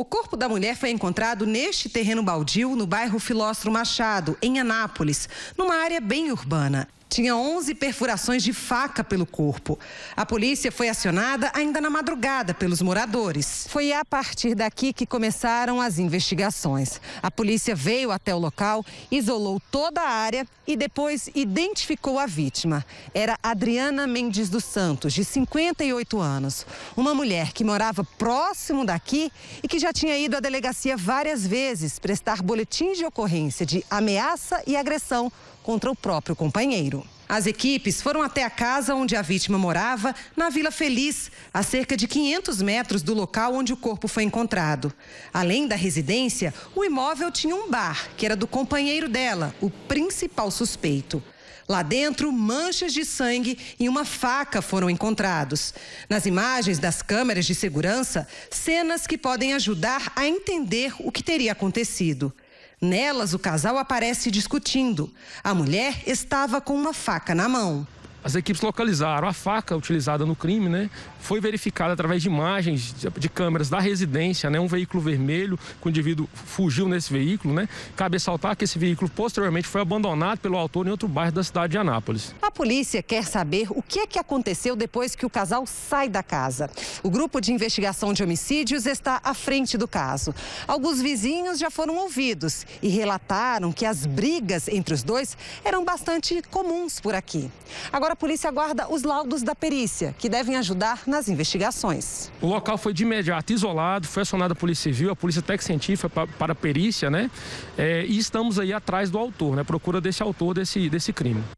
O corpo da mulher foi encontrado neste terreno baldio, no bairro Filóstro Machado, em Anápolis, numa área bem urbana tinha 11 perfurações de faca pelo corpo. A polícia foi acionada ainda na madrugada pelos moradores. Foi a partir daqui que começaram as investigações. A polícia veio até o local, isolou toda a área e depois identificou a vítima. Era Adriana Mendes dos Santos, de 58 anos, uma mulher que morava próximo daqui e que já tinha ido à delegacia várias vezes prestar boletins de ocorrência de ameaça e agressão contra o próprio companheiro. As equipes foram até a casa onde a vítima morava, na Vila Feliz, a cerca de 500 metros do local onde o corpo foi encontrado. Além da residência, o imóvel tinha um bar, que era do companheiro dela, o principal suspeito. Lá dentro, manchas de sangue e uma faca foram encontrados. Nas imagens das câmeras de segurança, cenas que podem ajudar a entender o que teria acontecido. Nelas, o casal aparece discutindo. A mulher estava com uma faca na mão. As equipes localizaram a faca utilizada no crime, né? Foi verificada através de imagens de, câmeras da residência, né? Um veículo vermelho que o indivíduo fugiu nesse veículo, né? Cabe ressaltar que esse veículo posteriormente foi abandonado pelo autor em outro bairro da cidade de Anápolis. A polícia quer saber o que é que aconteceu depois que o casal sai da casa. O grupo de investigação de homicídios está à frente do caso. Alguns vizinhos já foram ouvidos e relataram que as brigas entre os dois eram bastante comuns por aqui. Agora Agora a polícia aguarda os laudos da perícia, que devem ajudar nas investigações. O local foi de imediato isolado, foi acionada a Polícia Civil, a Polícia Tec Científica para, a perícia, né? É, e estamos aí atrás do autor, né? Procura desse autor desse, desse crime.